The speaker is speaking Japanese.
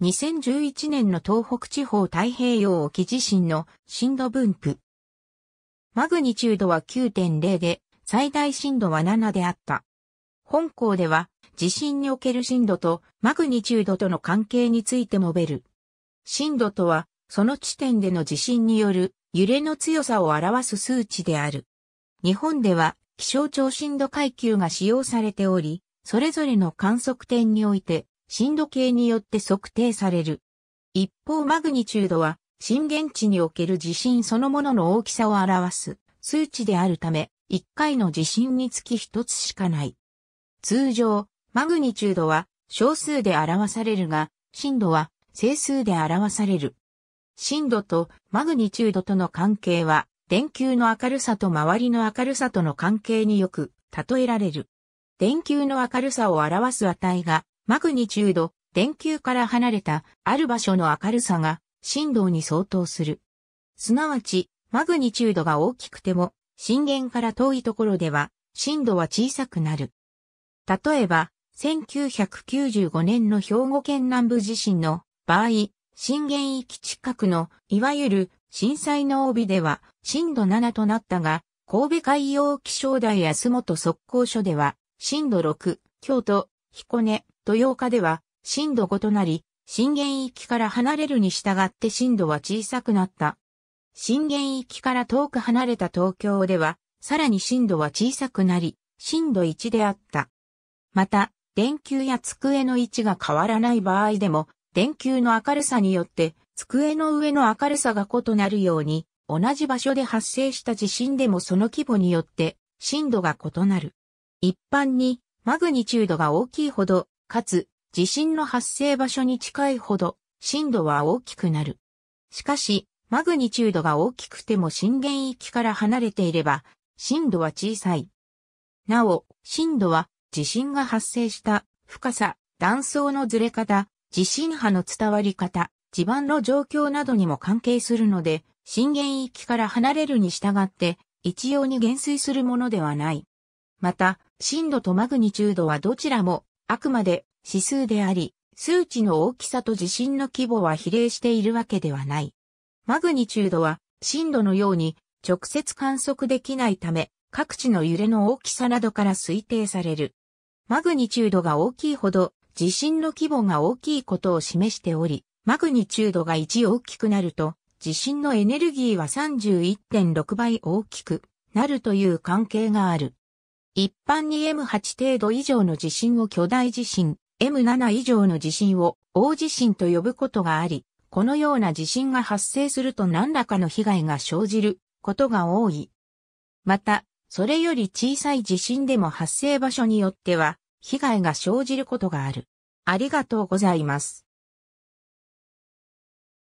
2011年の東北地方太平洋沖地震の震度分布。マグニチュードは9.0で、最大震度は7であった。本校では、地震における震度とマグニチュードとの関係について述べる。震度とは、その地点での地震による揺れの強さを表す数値である。日本では気象庁震度階級が使用されており、それぞれの観測点において震度計によって測定される。一方マグニチュードは震源地における地震そのものの大きさを表す数値であるため、一回の地震につき一つしかない。通常、マグニチュードは小数で表されるが、震度は整数で表される。震度とマグニチュードとの関係は、電球の明るさと周りの明るさとの関係によく例えられる。電球の明るさを表す値がマグニチュード、電球から離れたある場所の明るさが振動に相当する。すなわち、マグニチュードが大きくても、震源から遠いところでは、震度は小さくなる。例えば、1995年の兵庫県南部地震の場合、震源域近くの、いわゆる震災の帯では、震度7となったが、神戸海洋気象台安本測候所では、震度6、京都、彦根、土曜化では震度5となり、震源域から離れるに従って震度は小さくなった。震源域から遠く離れた東京では、さらに震度は小さくなり、震度1であった。また、電球や机の位置が変わらない場合でも、電球の明るさによって、机の上の明るさが異なるように、同じ場所で発生した地震でもその規模によって、震度が異なる。一般に、マグニチュードが大きいほど、かつ、地震の発生場所に近いほど、震度は大きくなる。しかし、マグニチュードが大きくても震源域から離れていれば、震度は小さい。なお、震度は、地震が発生した、深さ、断層のずれ方、地震波の伝わり方、地盤の状況などにも関係するので、震源域から離れるに従って、一様に減衰するものではない。また、震度とマグニチュードはどちらもあくまで指数であり、数値の大きさと地震の規模は比例しているわけではない。マグニチュードは震度のように直接観測できないため、各地の揺れの大きさなどから推定される。マグニチュードが大きいほど地震の規模が大きいことを示しており、マグニチュードが1大きくなると、地震のエネルギーは31.6倍大きくなるという関係がある。一般に M8 程度以上の地震を巨大地震、M7 以上の地震を大地震と呼ぶことがあり、このような地震が発生すると何らかの被害が生じることが多い。また、それより小さい地震でも発生場所によっては、被害が生じることがある。ありがとうございます。